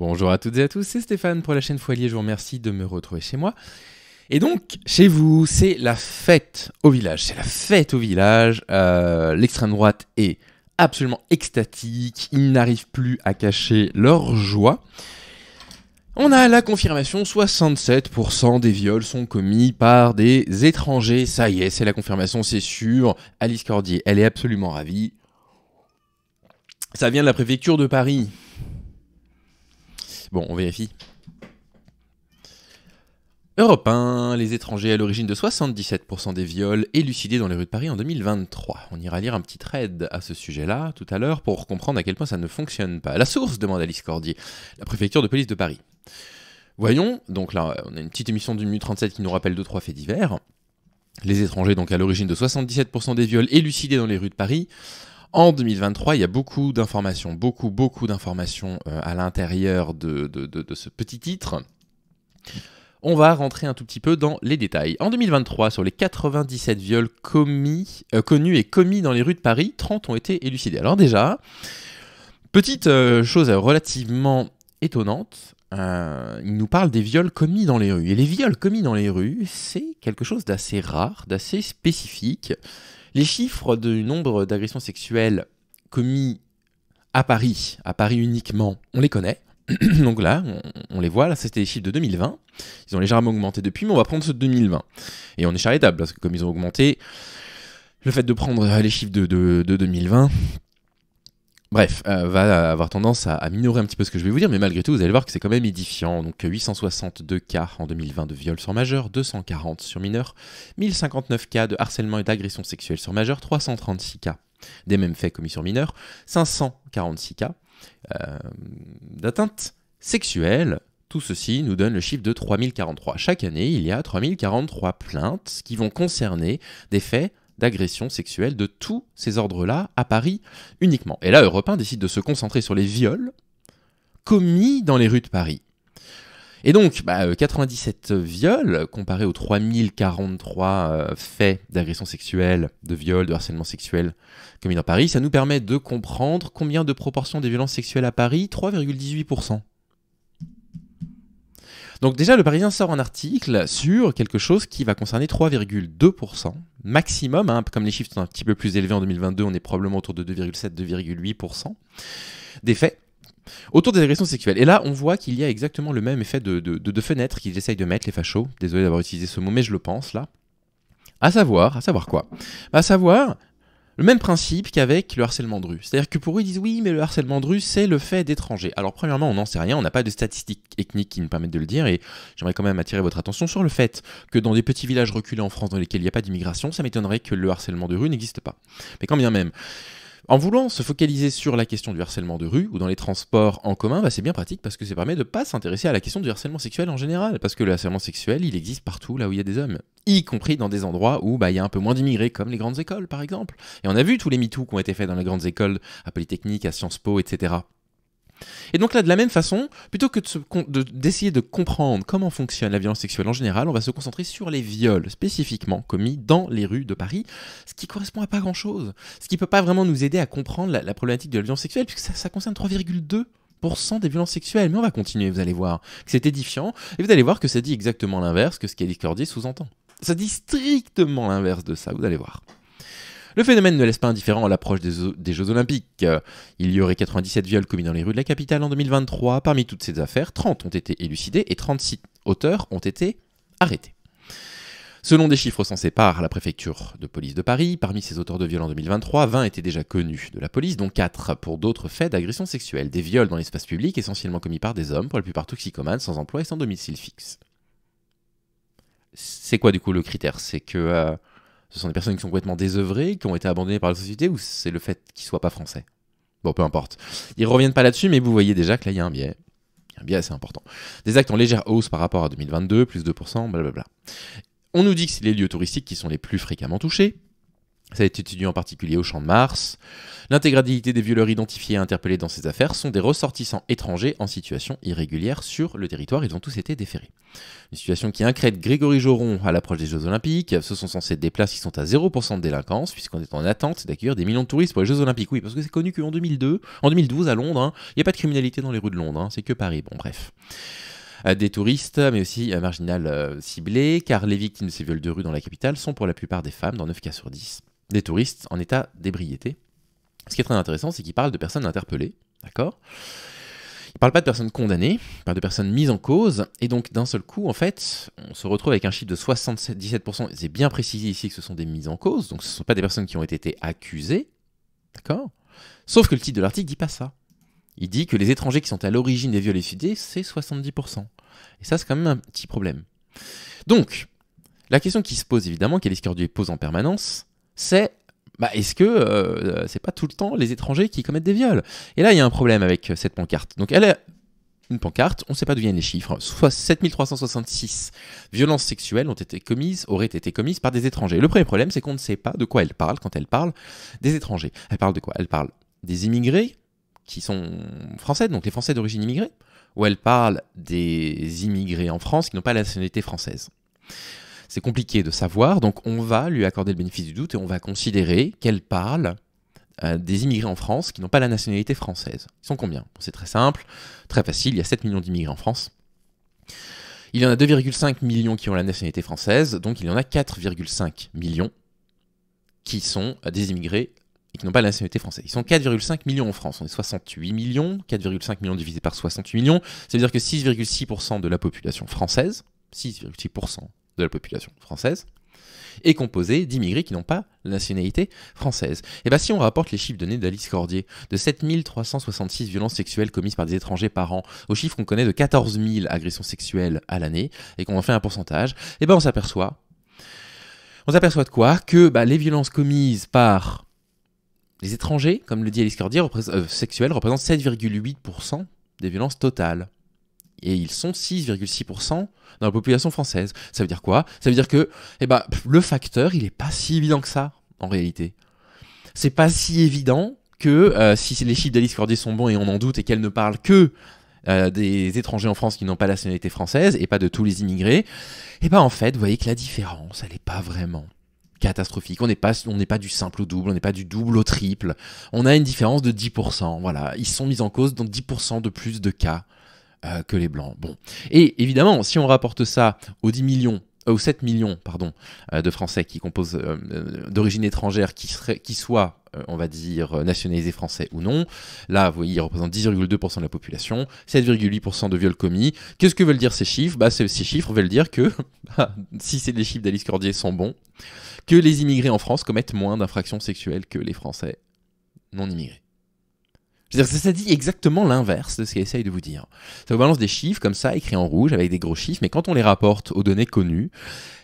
Bonjour à toutes et à tous, c'est Stéphane pour la chaîne Foilier. Je vous remercie de me retrouver chez moi. Et donc, chez vous, c'est la fête au village. C'est la fête au village. Euh, l'extrême droite est absolument extatique. Ils n'arrivent plus à cacher leur joie. On a la confirmation, 67% des viols sont commis par des étrangers. Ça y est, c'est la confirmation, c'est sûr. Alice Cordier, elle est absolument ravie. Ça vient de la préfecture de Paris. Bon, on vérifie. Europe 1, les étrangers à l'origine de 77% des viols élucidés dans les rues de Paris en 2023. On ira lire un petit thread à ce sujet-là tout à l'heure pour comprendre à quel point ça ne fonctionne pas. La source demande Alice Cordier, la préfecture de police de Paris. Voyons, donc là on a une petite émission d'une minute 37 qui nous rappelle deux trois faits divers. Les étrangers donc à l'origine de 77% des viols élucidés dans les rues de Paris. En 2023, il y a beaucoup d'informations, beaucoup, beaucoup d'informations euh, à l'intérieur de, ce petit titre. On va rentrer un tout petit peu dans les détails. En 2023, sur les 97 viols commis, euh, connus et commis dans les rues de Paris, 30 ont été élucidés. Alors déjà, petite euh, chose relativement étonnante, il nous parle des viols commis dans les rues. Et les viols commis dans les rues, c'est quelque chose d'assez rare, d'assez spécifique. Les chiffres du nombre d'agressions sexuelles commis à Paris, à Paris uniquement, on les connaît. Donc là, on, les voit, là, c'était les chiffres de 2020. Ils ont légèrement augmenté depuis, mais on va prendre ceux de 2020. Et on est charitable, parce que comme ils ont augmenté, le fait de prendre euh, les chiffres de 2020, Bref, euh, va avoir tendance à, minorer un petit peu ce que je vais vous dire, mais malgré tout, vous allez voir que c'est quand même édifiant. Donc 862 euh, cas en 2020 de viol sur majeur, 240 sur mineur, 1059 cas de harcèlement et d'agression sexuelle sur majeur, 336 cas des mêmes faits commis sur mineur, 546 cas euh, d'atteinte sexuelle. Tout ceci nous donne le chiffre de 3043. Chaque année, il y a 3043 plaintes qui vont concerner des faits d'agressions sexuelles de tous ces ordres-là à Paris uniquement. Et là, Europe 1 décide de se concentrer sur les viols commis dans les rues de Paris. Et donc, 97 bah, euh, viols comparés aux 3043 euh, faits d'agressions sexuelles, de viols, de harcèlement sexuel commis dans Paris, ça nous permet de comprendre combien de proportion des violences sexuelles à Paris 3,18%. Donc déjà, le Parisien sort un article sur quelque chose qui va concerner 3,2% maximum, hein. comme les chiffres sont un petit peu plus élevés en 2022, on est probablement autour de 2,7-2,8% des faits autour des agressions sexuelles. Et là, on voit qu'il y a exactement le même effet de, fenêtre qu'ils essayent de mettre, les fachos. Désolé d'avoir utilisé ce mot, mais je le pense là. À savoir, à savoir quoi À savoir le même principe qu'avec le harcèlement de rue. C'est-à-dire que pour eux, ils disent oui, mais le harcèlement de rue, c'est le fait d'étranger. » Alors, premièrement, on n'en sait rien, on n'a pas de statistiques ethniques qui nous permettent de le dire, et j'aimerais quand même attirer votre attention sur le fait que dans des petits villages reculés en France dans lesquels il n'y a pas d'immigration, ça m'étonnerait que le harcèlement de rue n'existe pas. Mais quand bien même, en voulant se focaliser sur la question du harcèlement de rue ou dans les transports en commun, bah, c'est bien pratique parce que ça permet de ne pas s'intéresser à la question du harcèlement sexuel en général, parce que le harcèlement sexuel, il existe partout là où il y a des hommes, y compris dans des endroits où bah, il y a un peu moins d'immigrés, comme les grandes écoles par exemple. Et on a vu tous les MeToo qui ont été faits dans les grandes écoles, à Polytechnique, à Sciences Po, etc. Et donc là, de la même façon, plutôt que d'essayer de, de, comprendre comment fonctionne la violence sexuelle en général, on va se concentrer sur les viols spécifiquement commis dans les rues de Paris, ce qui correspond à pas grand-chose, ce qui ne peut pas vraiment nous aider à comprendre la, problématique de la violence sexuelle, puisque ça, concerne 3,2 des violences sexuelles. Mais on va continuer, vous allez voir que c'est édifiant, et vous allez voir que ça dit exactement l'inverse que ce qu'Alice Cordier sous-entend. Ça dit strictement l'inverse de ça, vous allez voir. Le phénomène ne laisse pas indifférent à l'approche des, Jeux Olympiques. Il y aurait 97 viols commis dans les rues de la capitale en 2023. Parmi toutes ces affaires, 30 ont été élucidées et 36 auteurs ont été arrêtés. Selon des chiffres censés par la préfecture de police de Paris, parmi ces auteurs de viols en 2023, 20 étaient déjà connus de la police, dont 4 pour d'autres faits d'agression sexuelle, des viols dans l'espace public essentiellement commis par des hommes, pour la plupart toxicomanes, sans emploi et sans domicile fixe. C'est quoi du coup le critère C'est que euh, ce sont des personnes qui sont complètement désœuvrées, qui ont été abandonnées par la société, ou c'est le fait qu'ils soient pas français Bon, peu importe. Ils reviennent pas là-dessus, mais vous voyez déjà que là, il y a un biais. Il y a un biais assez important. Des actes en légère hausse par rapport à 2022, plus 2%, blablabla. On nous dit que c'est les lieux touristiques qui sont les plus fréquemment touchés, ça a été étudié en particulier au Champ de Mars. L'intégralité des violeurs identifiés et interpellés dans ces affaires sont des ressortissants étrangers en situation irrégulière sur le territoire. Ils ont tous été déférés. Une situation qui incrète Grégory Joron à l'approche des Jeux Olympiques. Ce sont censés être des places qui sont à 0% de délinquance, puisqu'on est en attente d'accueillir des millions de touristes pour les Jeux Olympiques. Oui, parce que c'est connu qu'en 2002, en 2012 à Londres, hein, il n'y a pas de criminalité dans les rues de Londres, hein. c'est que Paris. Bon, bref euh, des touristes, mais aussi euh, marginales euh, ciblé, car les victimes de ces viols de rue dans la capitale sont pour la plupart des femmes, dans 9 cas sur 10 des touristes en état d'ébriété. Ce qui est très intéressant, c'est qu'il parle de personnes interpellées, d'accord Il parle pas de personnes condamnées, il parle de personnes mises en cause, et donc d'un seul coup, en fait, on se retrouve avec un chiffre de 77%, c'est bien précisé ici que ce sont des mises en cause, donc ce ne sont pas des personnes qui ont été accusées, d'accord Sauf que le titre de l'article dit pas ça. Il dit que les étrangers qui sont à l'origine des viols étudiés, c'est 70%. Et ça, c'est quand même un petit problème. Donc, la question qui se pose évidemment, qu'Alice Cordier pose en permanence, c'est bah, est-ce que euh, euh, c'est pas tout le temps les étrangers qui commettent des viols Et là, il y a un problème avec euh, cette pancarte. Donc, elle est une pancarte, on ne sait pas d'où viennent les chiffres. Soit 7366 violences sexuelles ont été commises, auraient été commises par des étrangers. Le premier problème, c'est qu'on ne sait pas de quoi elle parle quand elle parle des étrangers. Elle parle de quoi Elle parle des immigrés qui sont français, donc les Français d'origine immigrée, ou elle parle des immigrés en France qui n'ont pas la nationalité française c'est compliqué de savoir, donc on va lui accorder le bénéfice du doute et on va considérer qu'elle parle euh, des immigrés en France qui n'ont pas la nationalité française. Ils sont combien C'est très simple, très facile, il y a 7 millions d'immigrés en France. Il y en a 2,5 millions qui ont la nationalité française, donc il y en a 4,5 millions qui sont euh, des immigrés et qui n'ont pas la nationalité française. Ils sont 4,5 millions en France. On est 68 millions. 4,5 millions divisé par 68 millions, ça veut dire que 6,6% de la population française, 6,6% de la population française est composée d'immigrés qui n'ont pas la nationalité française. Et eh bien si on rapporte les chiffres donnés d'Alice Cordier, de 7366 violences sexuelles commises par des étrangers par an, aux chiffres qu'on connaît de 14 000 agressions sexuelles à l'année, et qu'on en fait un pourcentage, et eh ben on s'aperçoit... On s'aperçoit de quoi Que bah, les violences commises par les étrangers, comme le dit Alice Cordier, euh, sexuelles représentent 7,8% des violences totales et ils sont 6,6% dans la population française. Ça veut dire quoi Ça veut dire que eh ben, le facteur, il n'est pas si évident que ça, en réalité. C'est pas si évident que euh, si les chiffres d'Alice Cordier sont bons et on en doute et qu'elle ne parle que euh, des étrangers en France qui n'ont pas la nationalité française et pas de tous les immigrés, eh ben en fait, vous voyez que la différence, elle n'est pas vraiment catastrophique. On n'est pas, on n'est pas du simple au double, on n'est pas du double au triple. On a une différence de 10%. Voilà, ils sont mis en cause dans 10% de plus de cas. Euh, que les blancs. Bon. Et évidemment, si on rapporte ça aux 10 millions euh, aux 7 millions pardon, euh, de Français qui composent d'origine étrangère, qui, serait, qui soient, on va dire, nationalisés français ou non. Là, vous voyez, ils représentent 10,2% de la population, 7,8% de viols commis. Qu'est-ce que veulent dire ces chiffres bah, Ces chiffres veulent dire que, ah, si c'est les chiffres d'Alice Cordier sont bons, que les immigrés en France commettent moins d'infractions sexuelles que les Français non immigrés. -dire ça dit exactement l'inverse de ce qu'elle essaye de vous dire. Ça vous balance des chiffres comme ça, écrits en rouge, avec des gros chiffres, mais quand on les rapporte aux données connues,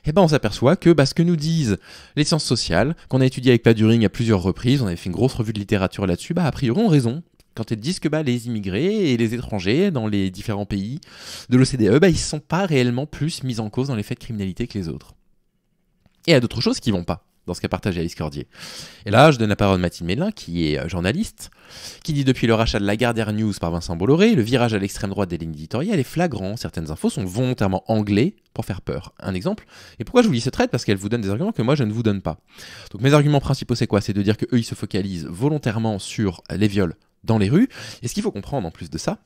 eh ben on s'aperçoit que bah, ce que nous disent les sciences sociales, qu'on a étudié avec Paduring à plusieurs reprises, on avait fait une grosse revue de littérature là-dessus, bah, a priori ont raison. Quand elles disent que bah, les immigrés et les étrangers dans les différents pays de l'OCDE, bah, ils ne sont pas réellement plus mis en cause dans les faits de criminalité que les autres. Et il y a d'autres choses qui vont pas dans ce qu'a partagé Alice Cordier. Et là, je donne la parole à Mathilde Mélin, qui est euh, journaliste, qui dit depuis le rachat de la Lagardère News par Vincent Bolloré, le virage à l'extrême droite des lignes éditoriales est flagrant. Certaines infos sont volontairement anglais pour faire peur. Un exemple. Et pourquoi je vous lis ce trait Parce qu'elle vous donne des arguments que moi je ne vous donne pas. Donc mes arguments principaux, c'est quoi C'est de dire qu'eux, ils se focalisent volontairement sur les viols dans les rues. Et ce qu'il faut comprendre en plus de ça,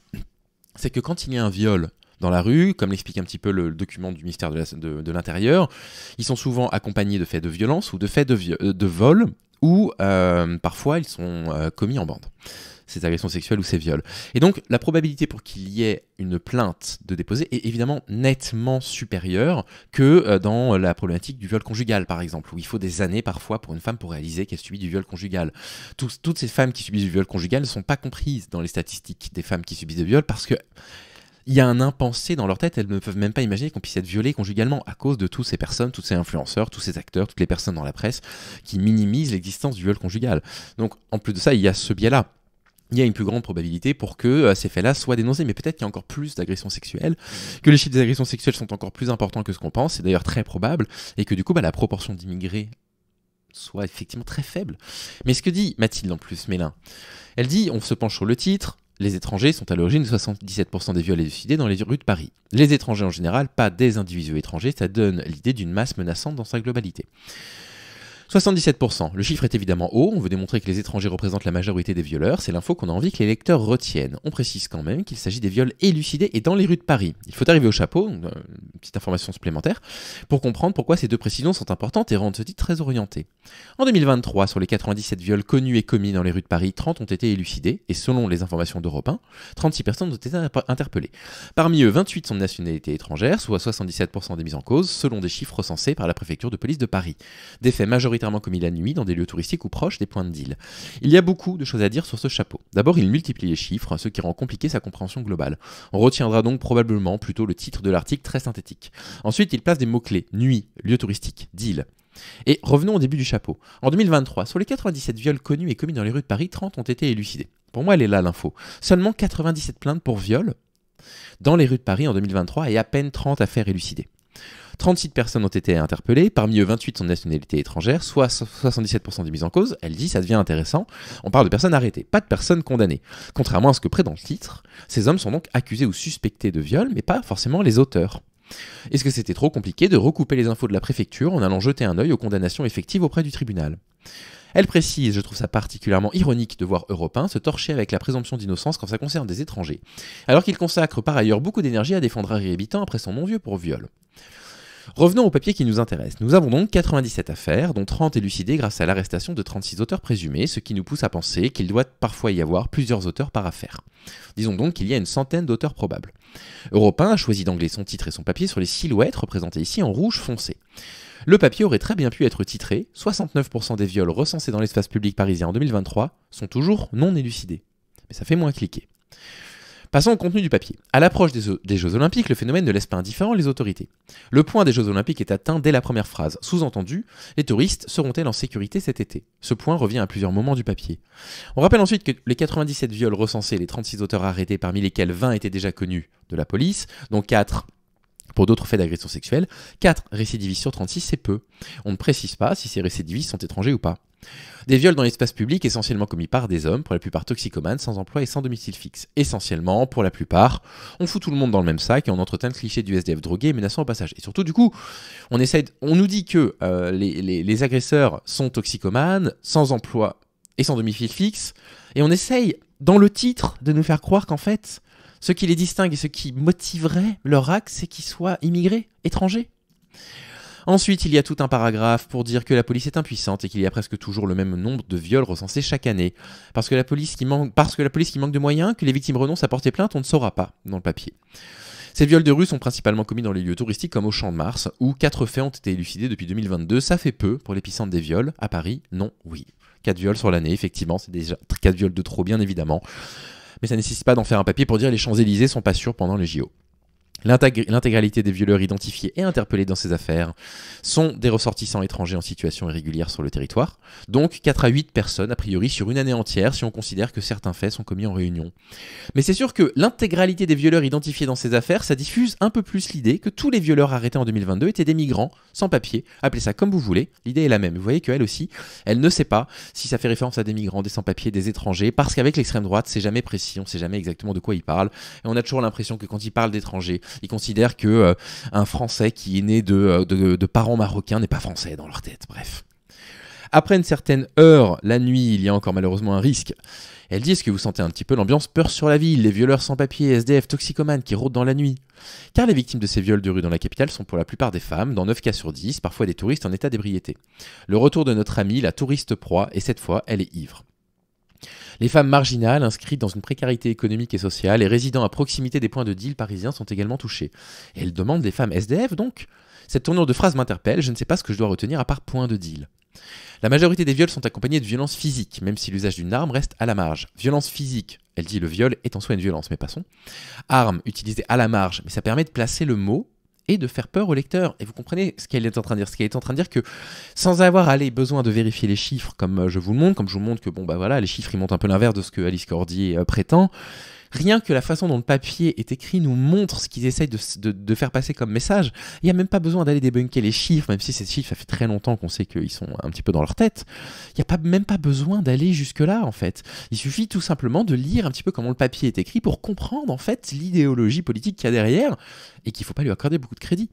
c'est que quand il y a un viol dans la rue, comme l'explique un petit peu le document du ministère de l'Intérieur. Ils sont souvent accompagnés de faits de violence ou de faits de, euh, vol, ou euh, parfois ils sont euh, commis en bande ces agressions sexuelles ou ces viols. Et donc la probabilité pour qu'il y ait une plainte de déposer est évidemment nettement supérieure que dans la problématique du viol conjugal par exemple, où il faut des années parfois pour une femme pour réaliser qu'elle subit du viol conjugal. toutes ces femmes qui subissent du viol conjugal ne sont pas comprises dans les statistiques des femmes qui subissent des viols parce que il y a un impensé dans leur tête, elles ne peuvent même pas imaginer qu'on puisse être violé conjugalement à cause de toutes ces personnes, tous ces influenceurs, tous ces acteurs, toutes les personnes dans la presse qui minimisent l'existence du viol conjugal. Donc en plus de ça, il y a ce biais-là il y a une plus grande probabilité pour que euh, ces faits-là soient dénoncés. Mais peut-être qu'il y a encore plus d'agressions sexuelles, que les chiffres des agressions sexuelles sont encore plus importants que ce qu'on pense, c'est d'ailleurs très probable, et que du coup, bah, la proportion d'immigrés soit effectivement très faible. Mais ce que dit Mathilde en plus, Mélin, elle dit, on se penche sur le titre, les étrangers sont à l'origine de 77% des viols et des dans les rues de Paris. Les étrangers en général, pas des individus étrangers, ça donne l'idée d'une masse menaçante dans sa globalité. 77%. Le chiffre est évidemment haut, on veut démontrer que les étrangers représentent la majorité des violeurs, c'est l'info qu'on a envie que les lecteurs retiennent. On précise quand même qu'il s'agit des viols élucidés et dans les rues de Paris. Il faut arriver au chapeau, euh, petite information supplémentaire, pour comprendre pourquoi ces deux précisions sont importantes et rendent ce titre très orienté. En 2023, sur les 97 viols connus et commis dans les rues de Paris, 30 ont été élucidés, et selon les informations d'Europe 1, 36 personnes ont été interpellées. Parmi eux, 28 sont de nationalité étrangère, soit 77% des mises en cause, selon des chiffres recensés par la préfecture de police de Paris. Des faits majoritaires commis la nuit dans des lieux touristiques ou proches des points de deal. Il y a beaucoup de choses à dire sur ce chapeau. D'abord, il multiplie les chiffres, ce qui rend compliqué sa compréhension globale. On retiendra donc probablement plutôt le titre de l'article très synthétique. Ensuite, il place des mots-clés nuit, lieu touristique, deal. Et revenons au début du chapeau. En 2023, sur les 97 viols connus et commis dans les rues de Paris, 30 ont été élucidés. Pour moi, elle est là l'info. Seulement 97 plaintes pour viol dans les rues de Paris en 2023 et à peine 30 affaires élucidées. 36 personnes ont été interpellées, parmi eux 28 sont de nationalité étrangère, soit 77% des mises en cause. Elle dit, ça devient intéressant, on parle de personnes arrêtées, pas de personnes condamnées. Contrairement à ce que dans le titre, ces hommes sont donc accusés ou suspectés de viol, mais pas forcément les auteurs. Est-ce que c'était trop compliqué de recouper les infos de la préfecture en allant jeter un œil aux condamnations effectives auprès du tribunal elle précise, je trouve ça particulièrement ironique de voir Europe se torcher avec la présomption d'innocence quand ça concerne des étrangers, alors qu'il consacre par ailleurs beaucoup d'énergie à défendre un Habitant après son non-vieux pour viol. Revenons au papier qui nous intéresse. Nous avons donc 97 affaires, dont 30 élucidées grâce à l'arrestation de 36 auteurs présumés, ce qui nous pousse à penser qu'il doit parfois y avoir plusieurs auteurs par affaire. Disons donc qu'il y a une centaine d'auteurs probables. Europe a choisi d'angler son titre et son papier sur les silhouettes représentées ici en rouge foncé. Le papier aurait très bien pu être titré 69% des viols recensés dans l'espace public parisien en 2023 sont toujours non élucidés. Mais ça fait moins cliquer. Passons au contenu du papier. À l'approche des, Jeux Olympiques, le phénomène ne laisse pas indifférent les autorités. Le point des Jeux Olympiques est atteint dès la première phrase. Sous-entendu, les touristes seront-elles en sécurité cet été Ce point revient à plusieurs moments du papier. On rappelle ensuite que les 97 viols recensés les 36 auteurs arrêtés, parmi lesquels 20 étaient déjà connus de la police, dont 4 pour d'autres faits d'agression sexuelle. 4 récidivistes sur 36, c'est peu. On ne précise pas si ces récidivistes sont étrangers ou pas. Des viols dans l'espace public essentiellement commis par des hommes, pour la plupart toxicomanes, sans emploi et sans domicile fixe. Essentiellement, pour la plupart, on fout tout le monde dans le même sac et on entretient le cliché du SDF drogué menaçant au passage. Et surtout, du coup, on, essaie on nous dit que euh, les, les agresseurs sont toxicomanes, sans emploi et sans domicile fixe, et on essaye, dans le titre, de nous faire croire qu'en fait, ce qui les distingue et ce qui motiverait leur acte, c'est qu'ils soient immigrés, étrangers. Ensuite, il y a tout un paragraphe pour dire que la police est impuissante et qu'il y a presque toujours le même nombre de viols recensés chaque année. Parce que la police qui manque, parce que la police qui manque de moyens, que les victimes renoncent à porter plainte, on ne saura pas dans le papier. Ces viols de rue sont principalement commis dans les lieux touristiques comme au Champ de Mars, où quatre faits ont été élucidés depuis 2022. Ça fait peu pour l'épicentre des viols. À Paris, non, oui. Quatre viols sur l'année, effectivement, c'est déjà quatre viols de trop, bien évidemment mais ça ne nécessite pas d'en faire un papier pour dire les Champs-Élysées sont pas sûrs pendant le JO. L'intégralité des violeurs identifiés et interpellés dans ces affaires sont des ressortissants étrangers en situation irrégulière sur le territoire, donc 4 à 8 personnes a priori sur une année entière si on considère que certains faits sont commis en réunion. Mais c'est sûr que l'intégralité des violeurs identifiés dans ces affaires, ça diffuse un peu plus l'idée que tous les violeurs arrêtés en 2022 étaient des migrants, sans papier, appelez ça comme vous voulez, l'idée est la même. Vous voyez qu'elle aussi, elle ne sait pas si ça fait référence à des migrants, des sans-papiers, des étrangers, parce qu'avec l'extrême droite, c'est jamais précis, on sait jamais exactement de quoi il parle, et on a toujours l'impression que quand il parle d'étrangers, ils considèrent que euh, un Français qui est né euh, de, parents marocains n'est pas français dans leur tête. Bref. Après une certaine heure, la nuit, il y a encore malheureusement un risque. Elles disent que vous sentez un petit peu l'ambiance peur sur la ville, les violeurs sans papier, SDF, toxicomanes qui rôdent dans la nuit Car les victimes de ces viols de rue dans la capitale sont pour la plupart des femmes, dans 9 cas sur 10, parfois des touristes en état d'ébriété. Le retour de notre amie, la touriste proie, et cette fois, elle est ivre. Les femmes marginales, inscrites dans une précarité économique et sociale et résidant à proximité des points de deal parisiens sont également touchées. Et elles demandent des femmes SDF donc Cette tournure de phrase m'interpelle, je ne sais pas ce que je dois retenir à part point de deal. La majorité des viols sont accompagnés de violences physiques, même si l'usage d'une arme reste à la marge. Violence physique, elle dit le viol est en soi une violence, mais passons. Arme, utilisée à la marge, mais ça permet de placer le mot et de faire peur au lecteur. Et vous comprenez ce qu'elle est en train de dire. Ce qu'elle est en train de dire que sans avoir besoin de vérifier les chiffres comme euh, je vous le montre, comme je vous montre que bon bah voilà, les chiffres montent un peu l'inverse de ce que Alice Cordier euh, prétend, Rien que la façon dont le papier est écrit nous montre ce qu'ils essayent de, faire passer comme message. Il n'y a même pas besoin d'aller débunker les chiffres, même si ces chiffres, ça fait très longtemps qu'on sait qu'ils sont un petit peu dans leur tête. Il n'y a pas, même pas besoin d'aller jusque-là, en fait. Il suffit tout simplement de lire un petit peu comment le papier est écrit pour comprendre, en fait, l'idéologie politique qu'il y a derrière et qu'il ne faut pas lui accorder beaucoup de crédit.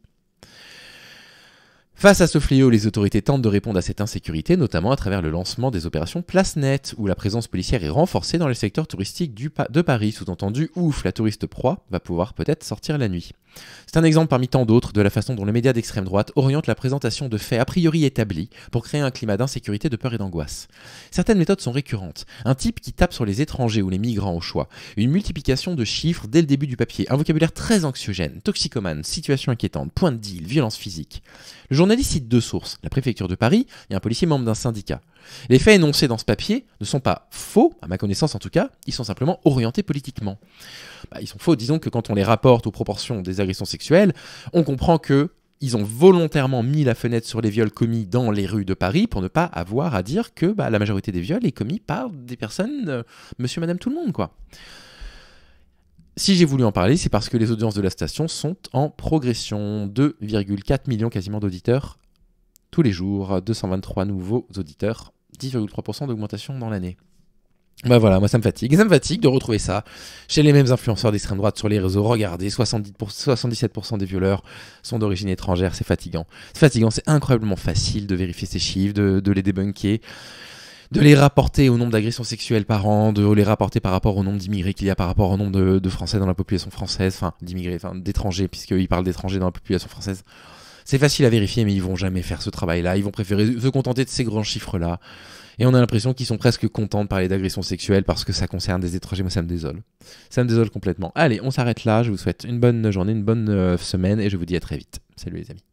Face à ce fléau, les autorités tentent de répondre à cette insécurité, notamment à travers le lancement des opérations Place Net, où la présence policière est renforcée dans les secteurs touristiques de Paris, sous-entendu ouf, la touriste proie va pouvoir peut-être sortir la nuit. C'est un exemple parmi tant d'autres de la façon dont les médias d'extrême droite orientent la présentation de faits a priori établis pour créer un climat d'insécurité, de peur et d'angoisse. Certaines méthodes sont récurrentes. Un type qui tape sur les étrangers ou les migrants au choix. Une multiplication de chiffres dès le début du papier. Un vocabulaire très anxiogène, toxicomane, situation inquiétante, point de deal, violence physique. Le journaliste cite deux sources, la préfecture de Paris et un policier membre d'un syndicat. Les faits énoncés dans ce papier ne sont pas faux, à ma connaissance en tout cas, ils sont simplement orientés politiquement. Bah, ils sont faux, disons que quand on les rapporte aux proportions des agressions sexuelles, on comprend que ils ont volontairement mis la fenêtre sur les viols commis dans les rues de Paris pour ne pas avoir à dire que bah, la majorité des viols est commis par des personnes, euh, monsieur, madame, tout le monde, quoi. Si j'ai voulu en parler, c'est parce que les audiences de la station sont en progression. 2,4 millions quasiment d'auditeurs tous les jours, 223 nouveaux auditeurs, 10,3% d'augmentation dans l'année. Bah voilà, moi ça me fatigue. ça me fatigue de retrouver ça chez les mêmes influenceurs d'extrême droite sur les réseaux. Regardez, 70 77% des violeurs sont d'origine étrangère, c'est fatigant. C'est fatigant, c'est incroyablement facile de vérifier ces chiffres, de, les débunker de les rapporter au nombre d'agressions sexuelles par an, de les rapporter par rapport au nombre d'immigrés qu'il y a par rapport au nombre de, de Français dans la population française, enfin d'immigrés, enfin d'étrangers, puisqu'ils parlent d'étrangers dans la population française. C'est facile à vérifier, mais ils vont jamais faire ce travail-là. Ils vont préférer se contenter de ces grands chiffres-là. Et on a l'impression qu'ils sont presque contents de parler d'agression sexuelle parce que ça concerne des étrangers. Moi, ça me désole. Ça me désole complètement. Allez, on s'arrête là. Je vous souhaite une bonne journée, une bonne euh, semaine et je vous dis à très vite. Salut les amis.